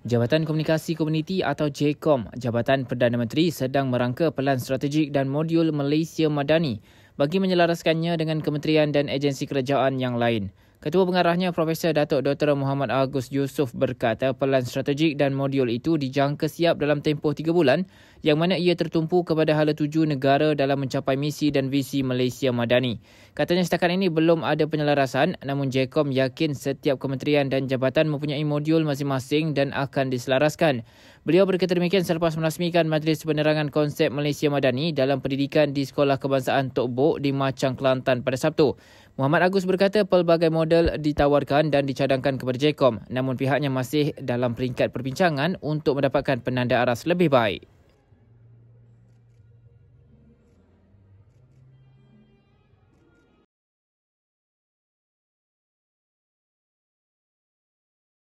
Jabatan Komunikasi Komuniti atau JKom, Jabatan Perdana Menteri sedang merangka pelan strategik dan modul Malaysia Madani bagi menyelaraskannya dengan kementerian dan agensi kerajaan yang lain. Ketua pengarahnya Profesor Datuk Dr. Muhammad Agus Yusuf berkata pelan strategik dan modul itu dijangka siap dalam tempoh tiga bulan yang mana ia tertumpu kepada hala tuju negara dalam mencapai misi dan visi Malaysia Madani. Katanya setakat ini belum ada penyelarasan namun JECOM yakin setiap kementerian dan jabatan mempunyai modul masing-masing dan akan diselaraskan. Beliau berkata demikian selepas merasmikan Majlis Penerangan Konsep Malaysia Madani dalam pendidikan di Sekolah Kebangsaan Tok Bok di Macang, Kelantan pada Sabtu. Muhammad Agus berkata pelbagai model ditawarkan dan dicadangkan kepada JCOM namun pihaknya masih dalam peringkat perbincangan untuk mendapatkan penanda aras lebih baik.